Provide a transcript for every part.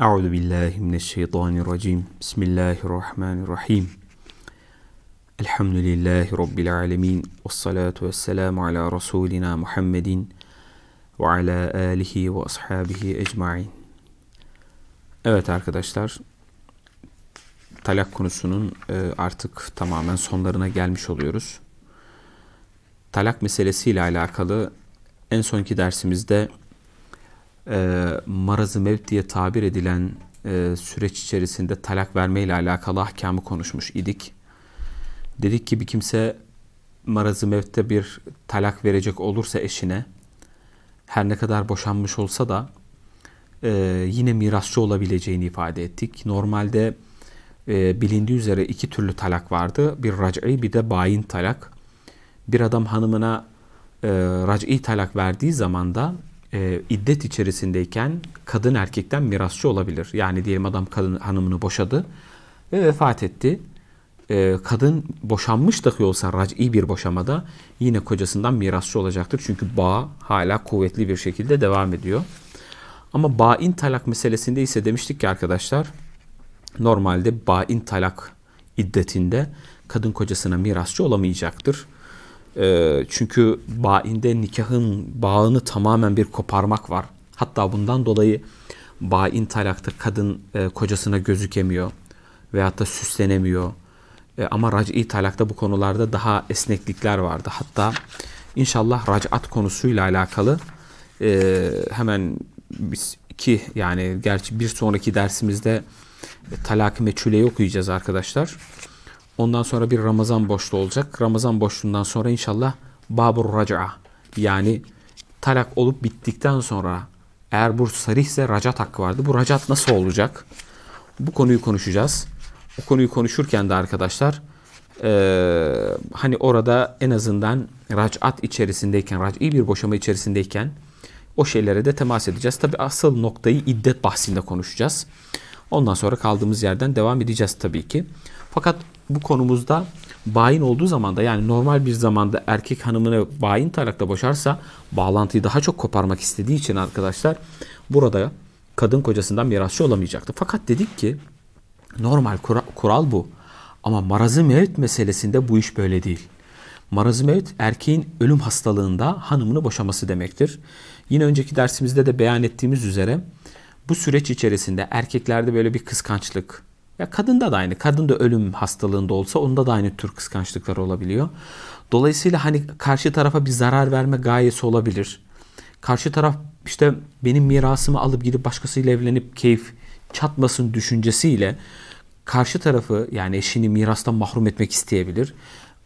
Euzu billahi mineşşeytanirracim. Bismillahirrahmanirrahim. Elhamdülillahi rabbil alamin. Ves salatu vesselamu ala rasulina Muhammedin ve ala alihi ve ashabihi ecmaîn. Evet arkadaşlar, talak konusunun e, artık tamamen sonlarına gelmiş oluyoruz. Talak meselesiyle alakalı en sonki dersimizde e, marazı mevt diye tabir edilen e, süreç içerisinde talak verme ile alakalı ahkamı konuşmuş idik. Dedik ki bir kimse marazı mevtte bir talak verecek olursa eşine her ne kadar boşanmış olsa da e, yine mirasçı olabileceğini ifade ettik. Normalde e, bilindiği üzere iki türlü talak vardı. Bir rac'i bir de bayin talak. Bir adam hanımına e, rac'i talak verdiği zaman da e, iddet içerisindeyken kadın erkekten mirasçı olabilir. Yani diyelim adam kadın hanımını boşadı ve vefat etti. E, kadın boşanmış dahi olsa rac'i bir boşamada yine kocasından mirasçı olacaktır. Çünkü bağ hala kuvvetli bir şekilde devam ediyor. Ama bain talak meselesinde ise demiştik ki arkadaşlar normalde bain talak iddetinde kadın kocasına mirasçı olamayacaktır. Ee, çünkü bainde nikahın bağını tamamen bir koparmak var. Hatta bundan dolayı bain talakta kadın e, kocasına gözükemiyor veyahut da süslenemiyor. E, ama rac'i talakta bu konularda daha esneklikler vardı. Hatta inşallah rac'at konusuyla alakalı e, hemen biz ki yani gerçi bir sonraki dersimizde e, talak-ı meçhuleyi okuyacağız arkadaşlar. Ondan sonra bir Ramazan boşluğu olacak. Ramazan boşluğundan sonra inşallah babur raca yani talak olup bittikten sonra eğer bu sarihse racat hakkı vardı. Bu racat nasıl olacak? Bu konuyu konuşacağız. o konuyu konuşurken de arkadaşlar e, hani orada en azından racat içerisindeyken, iyi bir boşama içerisindeyken o şeylere de temas edeceğiz. Tabi asıl noktayı iddet bahsinde konuşacağız. Ondan sonra kaldığımız yerden devam edeceğiz tabii ki. Fakat bu konumuzda bayin olduğu zaman da yani normal bir zamanda erkek hanımını bayin talakla boşarsa bağlantıyı daha çok koparmak istediği için arkadaşlar burada kadın kocasından mirasçı olamayacaktı. Fakat dedik ki normal kural, kural bu. Ama marazı mevt meselesinde bu iş böyle değil. Marazı mevt erkeğin ölüm hastalığında hanımını boşaması demektir. Yine önceki dersimizde de beyan ettiğimiz üzere bu süreç içerisinde erkeklerde böyle bir kıskançlık, ya kadında da aynı. Kadın da ölüm hastalığında olsa onda da aynı tür kıskançlıklar olabiliyor. Dolayısıyla hani karşı tarafa bir zarar verme gayesi olabilir. Karşı taraf işte benim mirasımı alıp gidip başkasıyla evlenip keyif çatmasın düşüncesiyle karşı tarafı yani eşini mirastan mahrum etmek isteyebilir.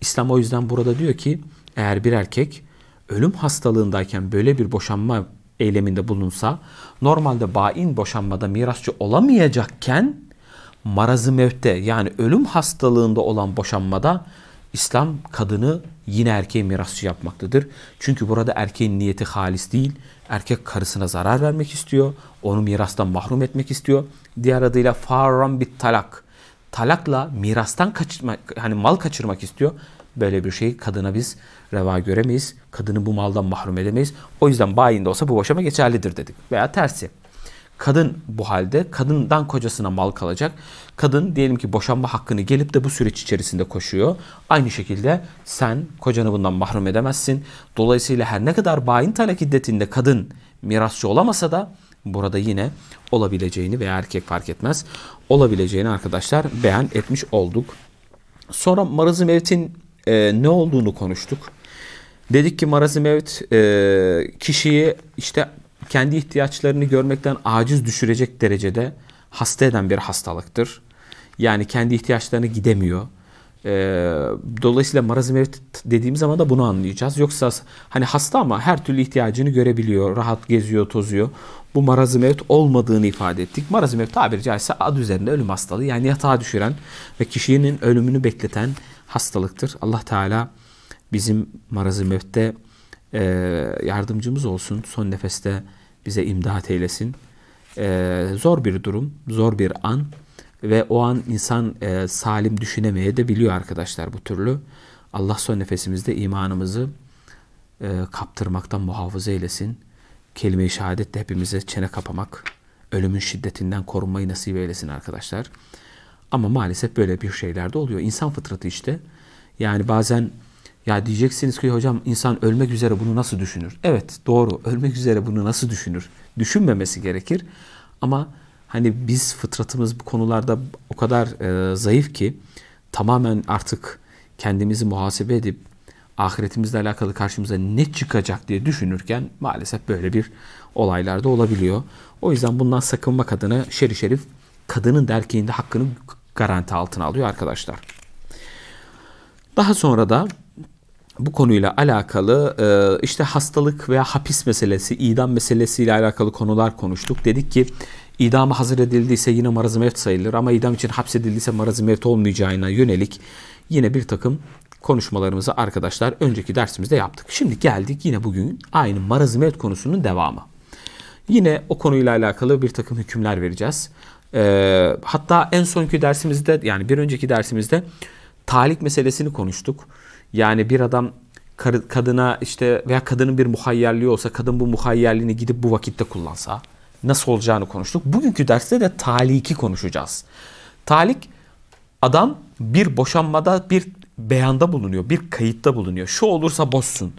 İslam o yüzden burada diyor ki eğer bir erkek ölüm hastalığındayken böyle bir boşanma eyleminde bulunsa normalde bain boşanmada mirasçı olamayacakken marazı mevte yani ölüm hastalığında olan boşanmada İslam kadını yine erkeğe mirasçı yapmaktadır. Çünkü burada erkeğin niyeti halis değil. Erkek karısına zarar vermek istiyor. Onu mirastan mahrum etmek istiyor. Diğer adıyla faran bir talak. Talakla mirastan kaçırmak, hani mal kaçırmak istiyor. Böyle bir şeyi kadına biz reva göremeyiz. Kadını bu maldan mahrum edemeyiz. O yüzden bayin olsa bu boşama geçerlidir dedik. Veya tersi. Kadın bu halde kadından kocasına mal kalacak. Kadın diyelim ki boşanma hakkını gelip de bu süreç içerisinde koşuyor. Aynı şekilde sen kocanı bundan mahrum edemezsin. Dolayısıyla her ne kadar bayin talak iddetinde kadın mirasçı olamasa da burada yine olabileceğini veya erkek fark etmez olabileceğini arkadaşlar beyan etmiş olduk. Sonra marazı mevtin e, ne olduğunu konuştuk. Dedik ki marazı mevt e, kişiyi işte kendi ihtiyaçlarını görmekten aciz düşürecek derecede hasta eden bir hastalıktır. Yani kendi ihtiyaçlarını gidemiyor. Ee, dolayısıyla marazm dediğimiz zaman da bunu anlayacağız. Yoksa hani hasta ama her türlü ihtiyacını görebiliyor. Rahat geziyor, tozuyor. Bu marazm olmadığını ifade ettik. Marazm tabiri caizse ad üzerinde ölüm hastalığı. Yani yatağa düşüren ve kişinin ölümünü bekleten hastalıktır. Allah Teala bizim marazm e, yardımcımız olsun. Son nefeste bize imdat eylesin. E, zor bir durum, zor bir an ve o an insan e, salim düşünemeye de biliyor arkadaşlar bu türlü. Allah son nefesimizde imanımızı e, kaptırmaktan muhafaza eylesin. Kelime-i şehadet de hepimize çene kapamak, ölümün şiddetinden korunmayı nasip eylesin arkadaşlar. Ama maalesef böyle bir şeyler de oluyor. İnsan fıtratı işte. Yani bazen ya diyeceksiniz ki hocam insan ölmek üzere bunu nasıl düşünür? Evet doğru ölmek üzere bunu nasıl düşünür? Düşünmemesi gerekir. Ama hani biz fıtratımız bu konularda o kadar e, zayıf ki tamamen artık kendimizi muhasebe edip ahiretimizle alakalı karşımıza ne çıkacak diye düşünürken maalesef böyle bir olaylar da olabiliyor. O yüzden bundan sakınmak adına şerif şerif kadının da erkeğin de hakkını garanti altına alıyor arkadaşlar. Daha sonra da bu konuyla alakalı e, işte hastalık veya hapis meselesi, idam meselesiyle alakalı konular konuştuk. Dedik ki idama hazır edildiyse yine maraz mevt sayılır ama idam için hapsedildiyse maraz mevt olmayacağına yönelik yine bir takım konuşmalarımızı arkadaşlar önceki dersimizde yaptık. Şimdi geldik yine bugün aynı maraz mevt konusunun devamı. Yine o konuyla alakalı bir takım hükümler vereceğiz. E, hatta en sonki dersimizde yani bir önceki dersimizde talik meselesini konuştuk. Yani bir adam kadına işte veya kadının bir muhayyerliği olsa kadın bu muhayyerliğini gidip bu vakitte kullansa nasıl olacağını konuştuk. Bugünkü derste de taliki konuşacağız. Talik adam bir boşanmada bir beyanda bulunuyor, bir kayıtta bulunuyor. Şu olursa boşsun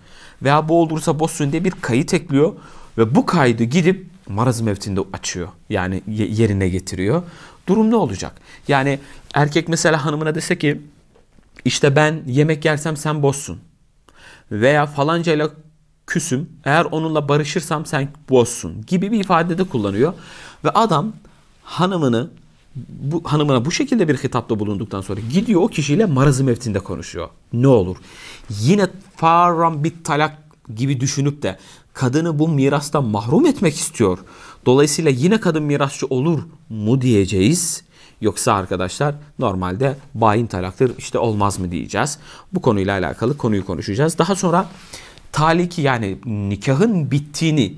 veya bu olursa boşsun diye bir kayıt ekliyor ve bu kaydı gidip maraz mevtinde açıyor. Yani yerine getiriyor. Durum ne olacak? Yani erkek mesela hanımına dese ki işte ben yemek yersem sen bozsun. Veya falancayla küsüm. Eğer onunla barışırsam sen bozsun gibi bir ifade de kullanıyor. Ve adam hanımını bu hanımına bu şekilde bir hitapta bulunduktan sonra gidiyor o kişiyle marazı mevtinde konuşuyor. Ne olur? Yine farram bir talak gibi düşünüp de kadını bu mirastan mahrum etmek istiyor. Dolayısıyla yine kadın mirasçı olur mu diyeceğiz? Yoksa arkadaşlar normalde bayin talaktır işte olmaz mı diyeceğiz. Bu konuyla alakalı konuyu konuşacağız. Daha sonra taliki yani nikahın bittiğini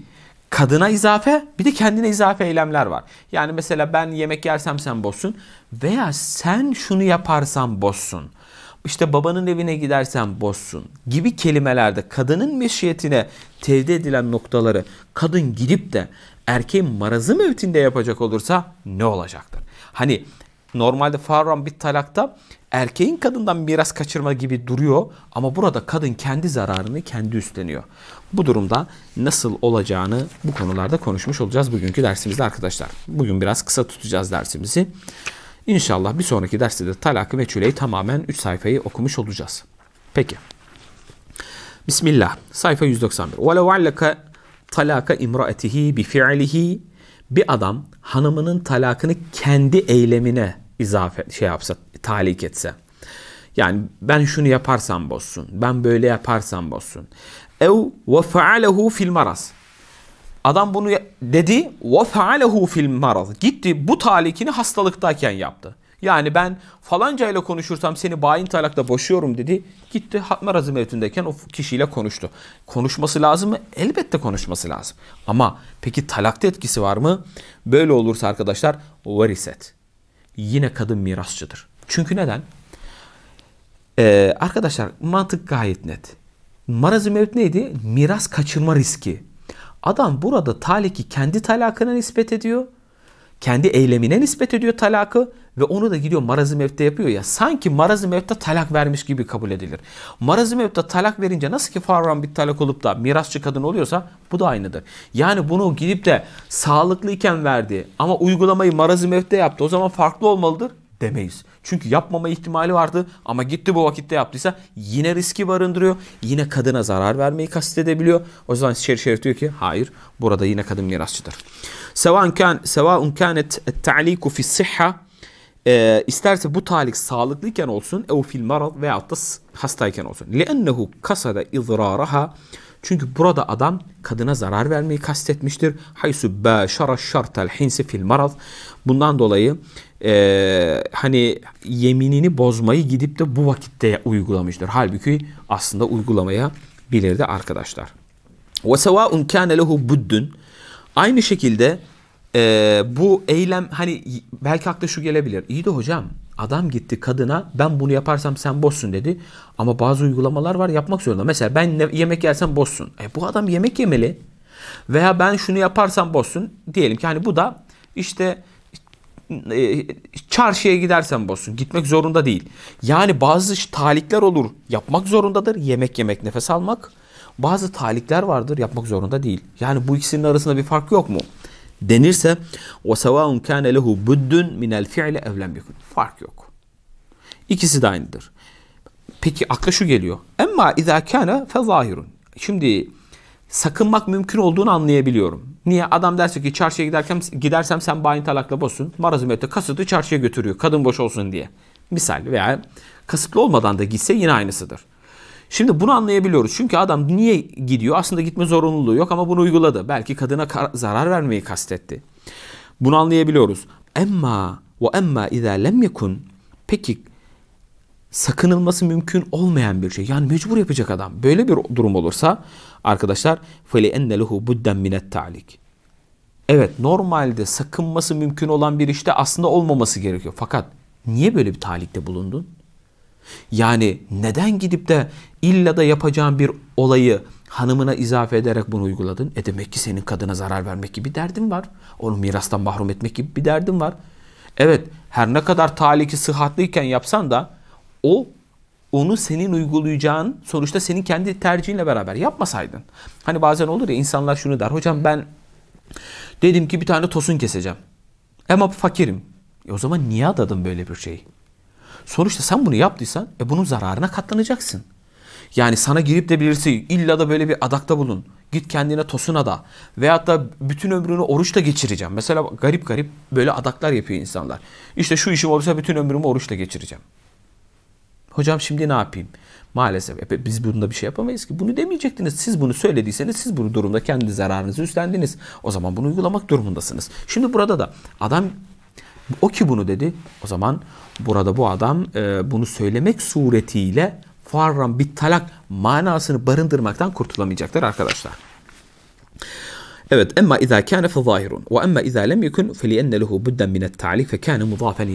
kadına izafe bir de kendine izafe eylemler var. Yani mesela ben yemek yersem sen bozsun veya sen şunu yaparsan bozsun. İşte babanın evine gidersen bozsun gibi kelimelerde kadının meşiyetine tevdi edilen noktaları kadın gidip de erkeğin marazı mevtinde yapacak olursa ne olacaktır? Hani normalde Farran bir talakta erkeğin kadından miras kaçırma gibi duruyor ama burada kadın kendi zararını kendi üstleniyor. Bu durumda nasıl olacağını bu konularda konuşmuş olacağız bugünkü dersimizde arkadaşlar. Bugün biraz kısa tutacağız dersimizi. İnşallah bir sonraki derste de talakı meçhuleyi tamamen 3 sayfayı okumuş olacağız. Peki. Bismillah. Sayfa 191. وَلَوْ عَلَّكَ talaka imraetihi bi fi'lihi bir adam hanımının talakını kendi eylemine izafe şey yapsa, talik etse. Yani ben şunu yaparsam bozsun. Ben böyle yaparsam bozsun. Ev ve faalehu fil maraz. Adam bunu dedi ve faalehu fil maraz. Gitti bu talikini hastalıktayken yaptı. Yani ben falanca ile konuşursam seni bayin talakta boşuyorum dedi. Gitti Hatma Razı Mevtü'ndeyken o kişiyle konuştu. Konuşması lazım mı? Elbette konuşması lazım. Ama peki talakta etkisi var mı? Böyle olursa arkadaşlar variset. Yine kadın mirasçıdır. Çünkü neden? Ee, arkadaşlar mantık gayet net. Marazı mevt neydi? Miras kaçırma riski. Adam burada taliki kendi talakına nispet ediyor kendi eylemine nispet ediyor talakı ve onu da gidiyor marazı mevte yapıyor ya. Sanki marazı mevte talak vermiş gibi kabul edilir. Marazı mevte talak verince nasıl ki farran bir talak olup da mirasçı kadın oluyorsa bu da aynıdır. Yani bunu gidip de sağlıklıyken verdi ama uygulamayı marazı mevte yaptı o zaman farklı olmalıdır demeyiz. Çünkü yapmama ihtimali vardı ama gitti bu vakitte yaptıysa yine riski barındırıyor. Yine kadına zarar vermeyi kastedebiliyor. O zaman şer şerif diyor ki hayır burada yine kadın mirasçıdır. Sevaun kan sevaun kanet ta'liku fi sıhha e, isterse bu talik sağlıklıyken olsun ev fil marad veyahut da hastayken olsun. Li'ennehu kasada idraraha çünkü burada adam kadına zarar vermeyi kastetmiştir. Haysu bâşara şartel hinsi fil marad. Bundan dolayı e, hani yeminini bozmayı gidip de bu vakitte uygulamıştır. Halbuki aslında uygulamaya bilirdi arkadaşlar. Ve sevaun kâne lehu buddün Aynı şekilde e, bu eylem hani belki akla şu gelebilir. İyi de hocam adam gitti kadına ben bunu yaparsam sen bozsun dedi. Ama bazı uygulamalar var yapmak zorunda. Mesela ben yemek yersem bozsun. E, bu adam yemek yemeli. Veya ben şunu yaparsam bozsun Diyelim ki hani bu da işte e, çarşıya gidersen bozsun. Gitmek zorunda değil. Yani bazı talikler olur. Yapmak zorundadır. Yemek yemek, nefes almak bazı talikler vardır yapmak zorunda değil. Yani bu ikisinin arasında bir fark yok mu? Denirse o sevaun kana lehu buddun min el fi'li evlen bikun. Fark yok. İkisi de aynıdır. Peki akla şu geliyor. Emma izâ kâne fe zahirun. Şimdi sakınmak mümkün olduğunu anlayabiliyorum. Niye? Adam derse ki çarşıya giderken gidersem sen bayin talakla bozsun. Marazimette kasıtlı çarşıya götürüyor. Kadın boş olsun diye. Misal veya kasıtlı olmadan da gitse yine aynısıdır. Şimdi bunu anlayabiliyoruz. Çünkü adam niye gidiyor? Aslında gitme zorunluluğu yok ama bunu uyguladı. Belki kadına zarar vermeyi kastetti. Bunu anlayabiliyoruz. Emma ve emma izâ lem yekun. Peki sakınılması mümkün olmayan bir şey. Yani mecbur yapacak adam. Böyle bir durum olursa arkadaşlar feli enne lehu budden minet talik. Evet normalde sakınması mümkün olan bir işte aslında olmaması gerekiyor. Fakat niye böyle bir talikte bulundun? Yani neden gidip de illa da yapacağın bir olayı hanımına izafe ederek bunu uyguladın? E demek ki senin kadına zarar vermek gibi bir derdin var. Onu mirastan mahrum etmek gibi bir derdin var. Evet her ne kadar taliki sıhhatlıyken yapsan da o onu senin uygulayacağın sonuçta senin kendi tercihinle beraber yapmasaydın. Hani bazen olur ya insanlar şunu der. Hocam ben dedim ki bir tane tosun keseceğim. Ama fakirim. E o zaman niye adadın böyle bir şeyi? Sonuçta sen bunu yaptıysan e bunun zararına katlanacaksın. Yani sana girip de birisi illa da böyle bir adakta bulun. Git kendine tosuna da. Veyahut da bütün ömrünü oruçla geçireceğim. Mesela garip garip böyle adaklar yapıyor insanlar. İşte şu işim olsa bütün ömrümü oruçla geçireceğim. Hocam şimdi ne yapayım? Maalesef e, biz bunda bir şey yapamayız ki. Bunu demeyecektiniz. Siz bunu söylediyseniz siz bu durumda kendi zararınızı üstlendiniz. O zaman bunu uygulamak durumundasınız. Şimdi burada da adam o ki bunu dedi. O zaman burada bu adam e, bunu söylemek suretiyle farram bir talak manasını barındırmaktan kurtulamayacaktır arkadaşlar. Evet emma izâ kâne fe zâhirun ve emma izâ lem yekun fe lienne lehu budden minet ta'lik fe kâne mudâfen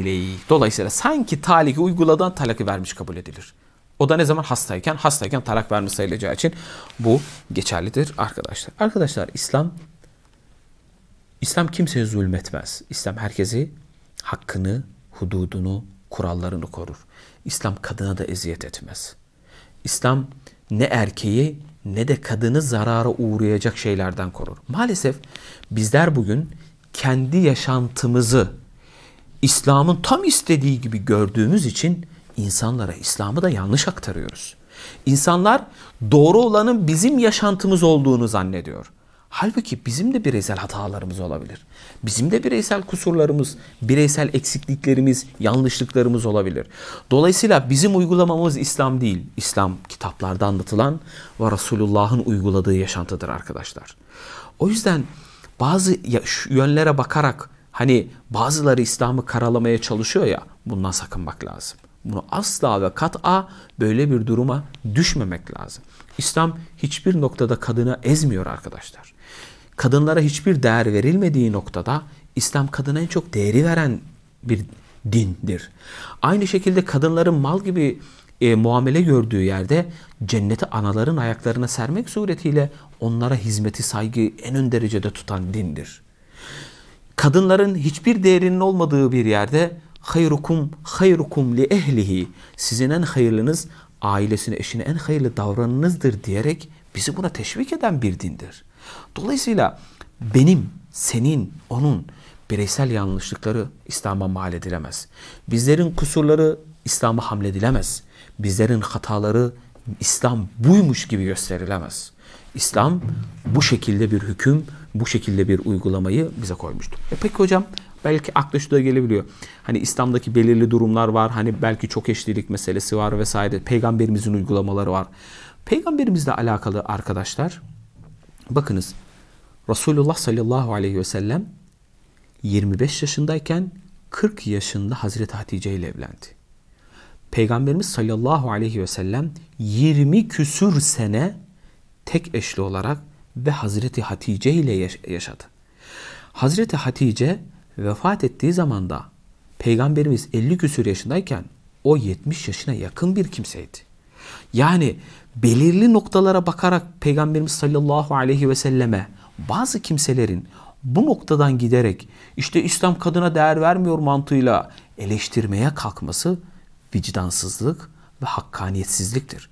Dolayısıyla sanki taliki uyguladan talakı vermiş kabul edilir. O da ne zaman hastayken, hastayken talak vermiş sayılacağı için bu geçerlidir arkadaşlar. Arkadaşlar İslam İslam kimseye zulmetmez. İslam herkesi hakkını, hududunu, kurallarını korur. İslam kadına da eziyet etmez. İslam ne erkeği ne de kadını zarara uğrayacak şeylerden korur. Maalesef bizler bugün kendi yaşantımızı İslam'ın tam istediği gibi gördüğümüz için insanlara İslam'ı da yanlış aktarıyoruz. İnsanlar doğru olanın bizim yaşantımız olduğunu zannediyor. Halbuki bizim de bireysel hatalarımız olabilir. Bizim de bireysel kusurlarımız, bireysel eksikliklerimiz, yanlışlıklarımız olabilir. Dolayısıyla bizim uygulamamız İslam değil. İslam kitaplarda anlatılan ve Resulullah'ın uyguladığı yaşantıdır arkadaşlar. O yüzden bazı yönlere bakarak hani bazıları İslam'ı karalamaya çalışıyor ya bundan sakınmak lazım. Bunu asla ve kat'a böyle bir duruma düşmemek lazım. İslam hiçbir noktada kadını ezmiyor arkadaşlar kadınlara hiçbir değer verilmediği noktada İslam kadına en çok değeri veren bir dindir. Aynı şekilde kadınların mal gibi e, muamele gördüğü yerde cenneti anaların ayaklarına sermek suretiyle onlara hizmeti saygı en ön derecede tutan dindir. Kadınların hiçbir değerinin olmadığı bir yerde hayrukum hayrukum li ehlihi sizin en hayırlınız ailesine eşine en hayırlı davranınızdır diyerek bizi buna teşvik eden bir dindir. Dolayısıyla benim, senin, onun bireysel yanlışlıkları İslam'a mal edilemez. Bizlerin kusurları İslam'a hamledilemez. Bizlerin hataları İslam buymuş gibi gösterilemez. İslam bu şekilde bir hüküm, bu şekilde bir uygulamayı bize koymuştu. E peki hocam belki akla şu da gelebiliyor. Hani İslam'daki belirli durumlar var. Hani belki çok eşlilik meselesi var vesaire. Peygamberimizin uygulamaları var. Peygamberimizle alakalı arkadaşlar Bakınız Resulullah sallallahu aleyhi ve sellem 25 yaşındayken 40 yaşında Hazreti Hatice ile evlendi. Peygamberimiz sallallahu aleyhi ve sellem 20 küsür sene tek eşli olarak ve Hazreti Hatice ile yaşadı. Hazreti Hatice vefat ettiği zamanda Peygamberimiz 50 küsür yaşındayken o 70 yaşına yakın bir kimseydi. Yani belirli noktalara bakarak Peygamberimiz sallallahu aleyhi ve selleme bazı kimselerin bu noktadan giderek işte İslam kadına değer vermiyor mantığıyla eleştirmeye kalkması vicdansızlık ve hakkaniyetsizliktir.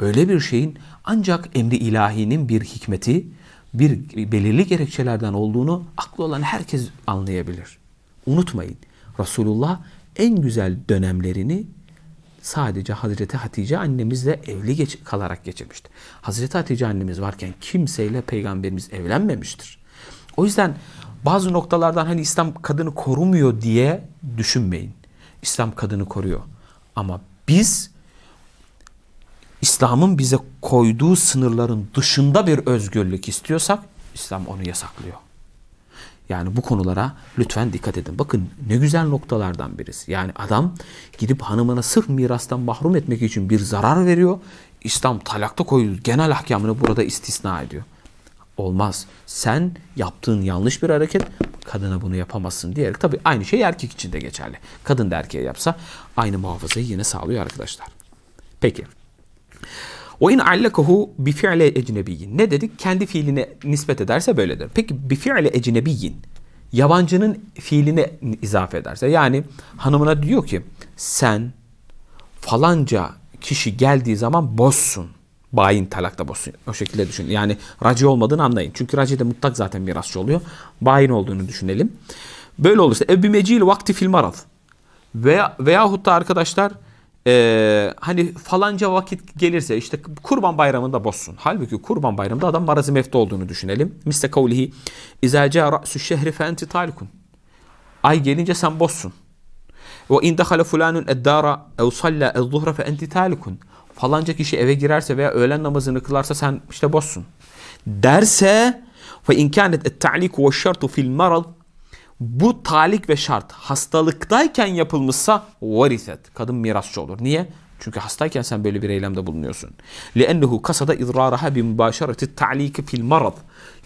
Böyle bir şeyin ancak emri ilahinin bir hikmeti, bir belirli gerekçelerden olduğunu aklı olan herkes anlayabilir. Unutmayın Resulullah en güzel dönemlerini sadece Hazreti Hatice annemizle evli geç kalarak geçirmişti. Hazreti Hatice annemiz varken kimseyle peygamberimiz evlenmemiştir. O yüzden bazı noktalardan hani İslam kadını korumuyor diye düşünmeyin. İslam kadını koruyor. Ama biz İslam'ın bize koyduğu sınırların dışında bir özgürlük istiyorsak İslam onu yasaklıyor. Yani bu konulara lütfen dikkat edin. Bakın ne güzel noktalardan birisi. Yani adam gidip hanımına sırf mirastan mahrum etmek için bir zarar veriyor. İslam talakta koyuyor. Genel ahkamını burada istisna ediyor. Olmaz. Sen yaptığın yanlış bir hareket kadına bunu yapamazsın diyerek tabii aynı şey erkek için de geçerli. Kadın da erkeğe yapsa aynı muhafazayı yine sağlıyor arkadaşlar. Peki. وَاِنْ عَلَّكَهُ بِفِعْلِ اَجْنَبِيِّنْ Ne dedik? Kendi fiiline nispet ederse böyledir. Peki بِفِعْلِ اَجْنَبِيِّنْ Yabancının fiiline izafe ederse yani hanımına diyor ki sen falanca kişi geldiği zaman bozsun. Bayin talakta bozsun. O şekilde düşün. Yani raci olmadığını anlayın. Çünkü raci de mutlak zaten mirasçı şey oluyor. Bayin olduğunu düşünelim. Böyle olursa evbimecil vakti fil marad. Veya, veyahut da arkadaşlar ee, hani falanca vakit gelirse işte kurban bayramında bozsun. Halbuki kurban bayramında adam marazimefte olduğunu düşünelim. Misle kavlihi izaca ra'su şehri fenti talikun. Ay gelince sen bozsun. Ve in dakhala fulanun eddara ev salla ez-zuhra fe enti talikun. Falanca kişi eve girerse veya öğlen namazını kılarsa sen işte bozsun. Derse ve in kanet et-ta'liku ve'ş-şertu fil marad bu talik ve şart hastalıktayken yapılmışsa variset. Kadın mirasçı olur. Niye? Çünkü hastayken sen böyle bir eylemde bulunuyorsun. لِأَنَّهُ kasada اِضْرَارَهَا بِمُبَاشَرَةِ التَّعْلِيكِ فِي الْمَرَضِ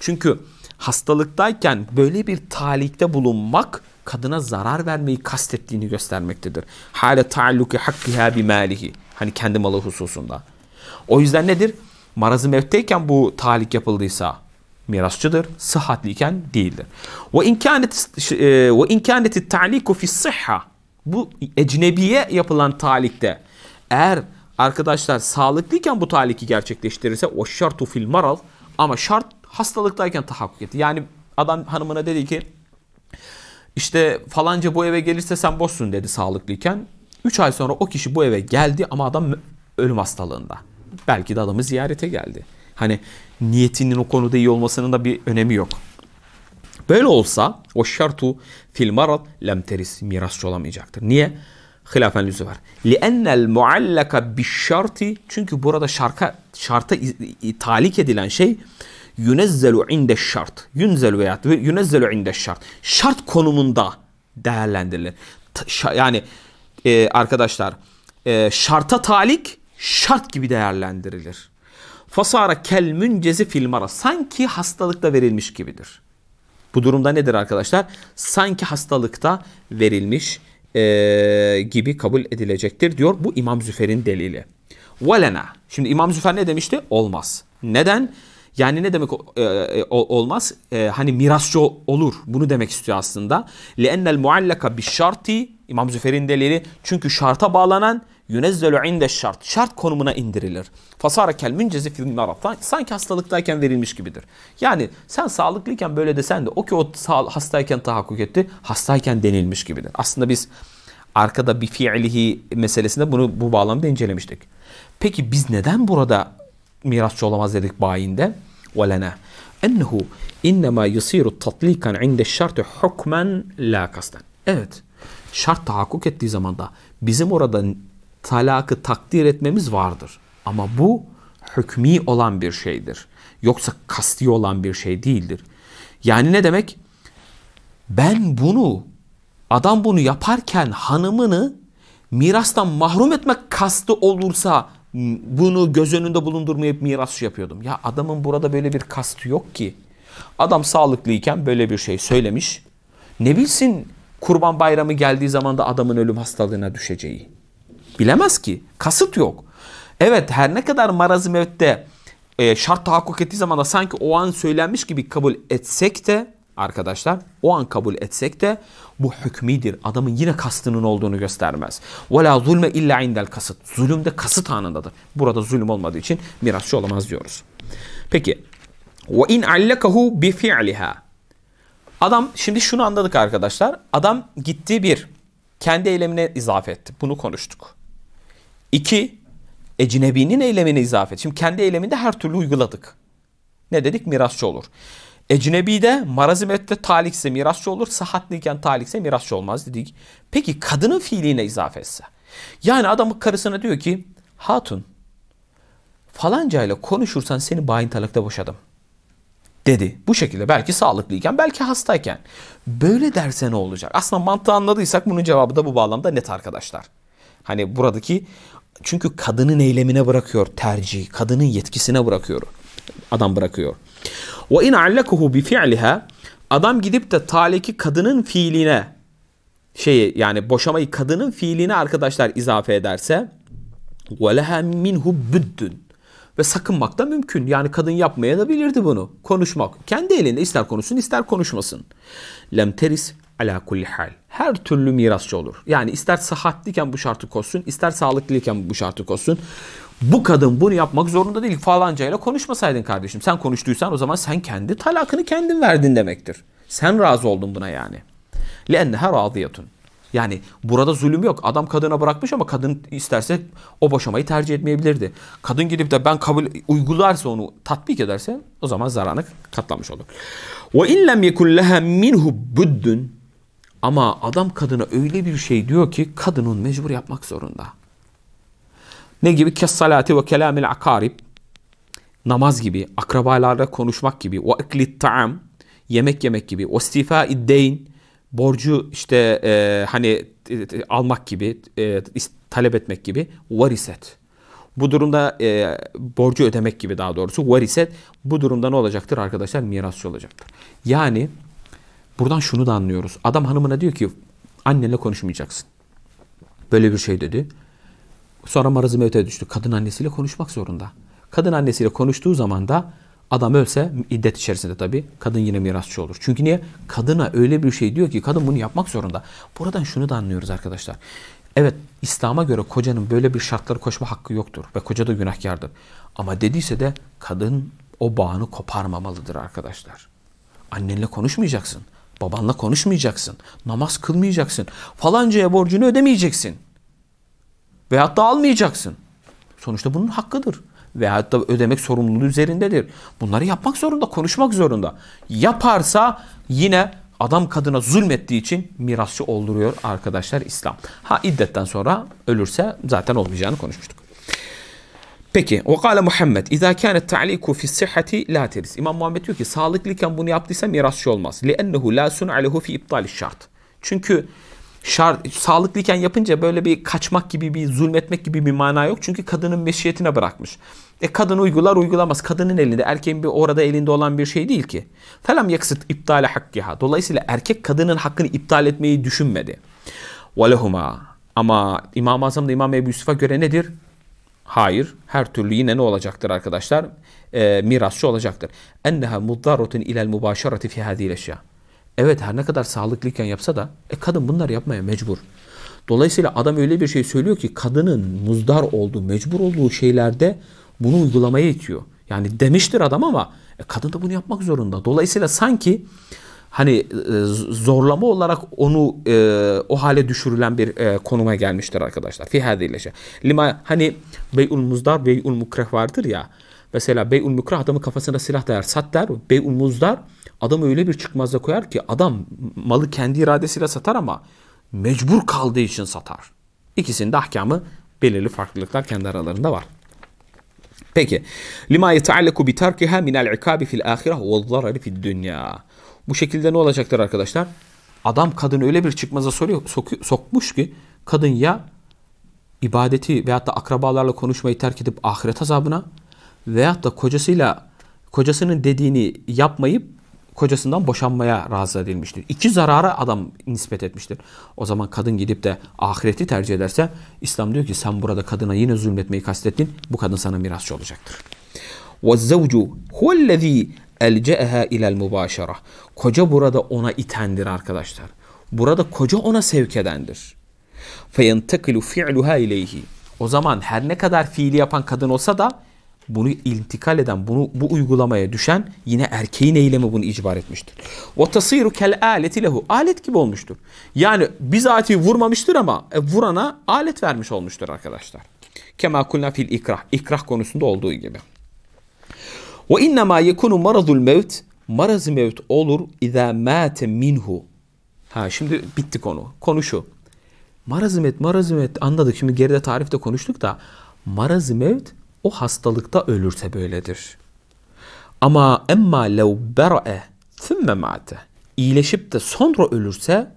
Çünkü hastalıktayken böyle bir talikte bulunmak kadına zarar vermeyi kastettiğini göstermektedir. Hale taalluki hakkiha bi malihi. Hani kendi malı hususunda. O yüzden nedir? Marazı mevteyken bu talik yapıldıysa mirasçıdır. Sıhhatliyken değildir. Ve imkanet e, ve imkaneti taliku fi sıhha. Bu ecnebiye yapılan talikte eğer arkadaşlar sağlıklıyken bu taliki gerçekleştirirse o şartu fil maral ama şart hastalıktayken tahakkuk etti. Yani adam hanımına dedi ki işte falanca bu eve gelirse sen boşsun dedi sağlıklıyken. 3 ay sonra o kişi bu eve geldi ama adam ölüm hastalığında. Belki de adamı ziyarete geldi. Hani niyetinin o konuda iyi olmasının da bir önemi yok. Böyle olsa o şartu fil marad lem teris mirasçı olamayacaktır. Niye? Hilafen lüzü var. muallaka bir بِالشَّرْتِ Çünkü burada şarka, şarta talik edilen şey yünezzelu inde şart. Yunzelu veya yünezzelu inde şart. Şart konumunda değerlendirilir. Yani e, arkadaşlar e, şarta talik şart gibi değerlendirilir. Fasara kel müncezi filmara. Sanki hastalıkta verilmiş gibidir. Bu durumda nedir arkadaşlar? Sanki hastalıkta verilmiş e, gibi kabul edilecektir diyor. Bu İmam Züfer'in delili. Velena. Şimdi İmam Züfer ne demişti? Olmaz. Neden? Yani ne demek e, olmaz? E, hani mirasçı olur. Bunu demek istiyor aslında. لِأَنَّ الْمُعَلَّكَ بِشَّارْتِ İmam Züfer'in delili. Çünkü şarta bağlanan yünezzelu inde şart. Şart konumuna indirilir. Fasara kel müncezi fil Sanki hastalıktayken verilmiş gibidir. Yani sen sağlıklıyken böyle desen de o ki o hastayken tahakkuk etti. Hastayken denilmiş gibidir. Aslında biz arkada bir fiilihi meselesinde bunu bu bağlamda incelemiştik. Peki biz neden burada mirasçı olamaz dedik bayinde? وَلَنَا اَنَّهُ اِنَّمَا yusiru tatlikan عِنْدَ الشَّرْتِ حُكْمًا la kasten. Evet. Şart tahakkuk ettiği zaman da bizim orada talakı takdir etmemiz vardır. Ama bu hükmi olan bir şeydir. Yoksa kasti olan bir şey değildir. Yani ne demek? Ben bunu, adam bunu yaparken hanımını mirastan mahrum etmek kastı olursa bunu göz önünde bulundurmayıp miras şey yapıyordum. Ya adamın burada böyle bir kastı yok ki. Adam sağlıklıyken böyle bir şey söylemiş. Ne bilsin kurban bayramı geldiği zaman da adamın ölüm hastalığına düşeceği. Bilemez ki. Kasıt yok. Evet her ne kadar marazimevte e, şart tahakkuk ettiği zaman da sanki o an söylenmiş gibi kabul etsek de arkadaşlar o an kabul etsek de bu hükmidir. Adamın yine kastının olduğunu göstermez. وَلَا zulme illa indel kasıt. Zulüm de kasıt anındadır. Burada zulüm olmadığı için mirasçı olamaz diyoruz. Peki. وَاِنْ عَلَّكَهُ بِفِعْلِهَا Adam şimdi şunu anladık arkadaşlar. Adam gitti bir kendi eylemine izafe etti. Bunu konuştuk. İki, ecnebinin eylemini izafet. Şimdi kendi eyleminde her türlü uyguladık. Ne dedik? Mirasçı olur. Ecnebi de marazimette talikse mirasçı olur, sahatliyken talikse mirasçı olmaz dedik. Peki kadının fiiline izafe etse? Yani adamın karısına diyor ki hatun falancayla konuşursan seni bayin talakta boşadım dedi. Bu şekilde belki sağlıklıyken belki hastayken. Böyle derse ne olacak? Aslında mantığı anladıysak bunun cevabı da bu bağlamda net arkadaşlar. Hani buradaki çünkü kadının eylemine bırakıyor tercihi. Kadının yetkisine bırakıyor. Adam bırakıyor. Ve in allakuhu bi fi'liha adam gidip de taleki kadının fiiline şeyi yani boşamayı kadının fiiline arkadaşlar izafe ederse ve leha minhu büddün ve sakınmak da mümkün. Yani kadın yapmaya da bilirdi bunu. Konuşmak. Kendi elinde ister konuşsun ister konuşmasın. Lem teris ala kulli hal. Her türlü mirasçı olur. Yani ister sıhhatliyken bu şartı koşsun, ister sağlıklıyken bu şartı koşsun. Bu kadın bunu yapmak zorunda değil. Falancayla konuşmasaydın kardeşim. Sen konuştuysan o zaman sen kendi talakını kendin verdin demektir. Sen razı oldun buna yani. لَاَنَّهَا رَاضِيَةٌ yani burada zulüm yok. Adam kadına bırakmış ama kadın isterse o boşamayı tercih etmeyebilirdi. Kadın gidip de ben kabul uygularsa onu tatbik ederse o zaman zararını katlamış olur. Ve illem yekun leha minhu buddun ama adam kadına öyle bir şey diyor ki kadının mecbur yapmak zorunda. Ne gibi? Kessalati ve kelamil akarib. Namaz gibi, akrabalarla konuşmak gibi. Ve iklit ta'am. Yemek yemek gibi. Ve istifa iddeyn. Borcu işte e, hani e, e almak gibi, e, talep etmek gibi. Variset. Bu durumda e, borcu ödemek gibi daha doğrusu. Variset bu durumda ne olacaktır arkadaşlar? Mirasçı olacaktır. Yani Buradan şunu da anlıyoruz. Adam hanımına diyor ki annenle konuşmayacaksın. Böyle bir şey dedi. Sonra marazı mevte düştü. Kadın annesiyle konuşmak zorunda. Kadın annesiyle konuştuğu zaman da adam ölse iddet içerisinde tabii kadın yine mirasçı olur. Çünkü niye? Kadına öyle bir şey diyor ki kadın bunu yapmak zorunda. Buradan şunu da anlıyoruz arkadaşlar. Evet İslam'a göre kocanın böyle bir şartları koşma hakkı yoktur ve koca da günahkardır. Ama dediyse de kadın o bağını koparmamalıdır arkadaşlar. Annenle konuşmayacaksın. Babanla konuşmayacaksın. Namaz kılmayacaksın. Falancaya borcunu ödemeyeceksin. Veyahut da almayacaksın. Sonuçta bunun hakkıdır. Veyahut da ödemek sorumluluğu üzerindedir. Bunları yapmak zorunda, konuşmak zorunda. Yaparsa yine adam kadına zulmettiği için mirasçı olduruyor arkadaşlar İslam. Ha iddetten sonra ölürse zaten olmayacağını konuşmuştuk. Peki ve kâle Muhammed izâ kânet ta'liku fi sihhati la teris. İmam Muhammed diyor ki sağlıklıyken bunu yaptıysa mirasçı şey olmaz. Li'ennehu la sun'alehu fi iptali şart. Çünkü şart, sağlıklıyken yapınca böyle bir kaçmak gibi bir zulmetmek gibi bir mana yok. Çünkü kadının meşiyetine bırakmış. E kadın uygular uygulamaz. Kadının elinde erkeğin bir orada elinde olan bir şey değil ki. Felem yaksıt iptale hakkiha. Dolayısıyla erkek kadının hakkını iptal etmeyi düşünmedi. Ve lehuma. Ama İmam-ı Azam da İmam Ebu Yusuf'a göre nedir? Hayır. Her türlü yine ne olacaktır arkadaşlar? E, mirasçı olacaktır. Enneha muddarrutun ilel mübaşerati fi hadil eşya. Evet her ne kadar sağlıklıyken yapsa da e, kadın bunları yapmaya mecbur. Dolayısıyla adam öyle bir şey söylüyor ki kadının muzdar olduğu, mecbur olduğu şeylerde bunu uygulamaya itiyor. Yani demiştir adam ama e, kadın da bunu yapmak zorunda. Dolayısıyla sanki hani e, zorlama olarak onu e, o hale düşürülen bir e, konuma gelmiştir arkadaşlar. Fi hadileşe. Lima hani beyul muzdar beyul mukreh vardır ya. Mesela beyul mukreh adamın kafasına silah dayar sat der. Beyul muzdar adamı öyle bir çıkmazda koyar ki adam malı kendi iradesiyle satar ama mecbur kaldığı için satar. İkisinin de ahkamı belirli farklılıklar kendi aralarında var. Peki. Lima yetealleku bi terkiha minel ikabi fil ahireh ve zarari fid dunya. Bu şekilde ne olacaktır arkadaşlar? Adam kadın öyle bir çıkmaza soruyor, soku, sokmuş ki kadın ya ibadeti veyahut da akrabalarla konuşmayı terk edip ahiret azabına veyahut da kocasıyla kocasının dediğini yapmayıp kocasından boşanmaya razı edilmiştir. İki zarara adam nispet etmiştir. O zaman kadın gidip de ahireti tercih ederse İslam diyor ki sen burada kadına yine zulmetmeyi kastettin. Bu kadın sana mirasçı olacaktır. وَالزَّوْجُ هُوَ الَّذ۪ي Elc'eha ilel mübaşara. Koca burada ona itendir arkadaşlar. Burada koca ona sevk edendir. Feyentekilu fi'luha ileyhi. O zaman her ne kadar fiili yapan kadın olsa da bunu intikal eden, bunu bu uygulamaya düşen yine erkeğin eylemi bunu icbar etmiştir. Ve tasiru kel aleti lehu. Alet gibi olmuştur. Yani bizatihi vurmamıştır ama e, vurana alet vermiş olmuştur arkadaşlar. Kema kulna fil ikrah. İkrah konusunda olduğu gibi. Ve innema yekunu maradul mevt. Maraz mevt olur izâ mâte minhu. Ha şimdi bitti konu. Konu şu. Marazmet, marazmet anladık. Şimdi geride tarifte konuştuk da marazmet o hastalıkta ölürse böyledir. Ama emma lev ber'e thümme mate. İyileşip de sonra ölürse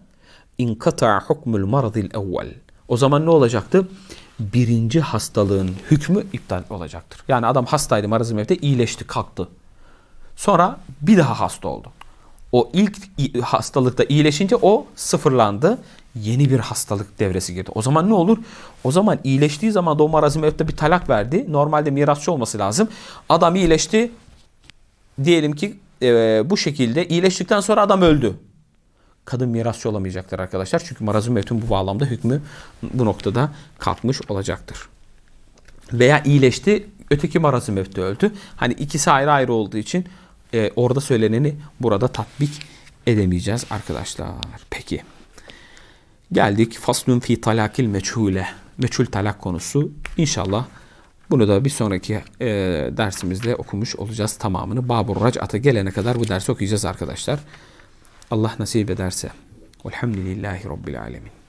inkata hukmul maradil evvel. O zaman ne olacaktı? birinci hastalığın hükmü iptal olacaktır. Yani adam hastaydı marazı mevte iyileşti kalktı. Sonra bir daha hasta oldu. O ilk hastalıkta iyileşince o sıfırlandı. Yeni bir hastalık devresi girdi. O zaman ne olur? O zaman iyileştiği zaman da o marazı mevte bir talak verdi. Normalde mirasçı olması lazım. Adam iyileşti. Diyelim ki e, bu şekilde iyileştikten sonra adam öldü kadın mirasçı olamayacaktır arkadaşlar. Çünkü marazı mevtun bu bağlamda hükmü bu noktada kalkmış olacaktır. Veya iyileşti öteki marazı mevtun öldü. Hani ikisi ayrı ayrı olduğu için e, orada söyleneni burada tatbik edemeyeceğiz arkadaşlar. Peki. Geldik faslun fi talakil meçhule. Meçhul talak konusu. İnşallah bunu da bir sonraki e, dersimizde okumuş olacağız tamamını. Babur Rac'ata gelene kadar bu dersi okuyacağız arkadaşlar. Allah nasip ederse. Velhamdülillahi Rabbil Alemin.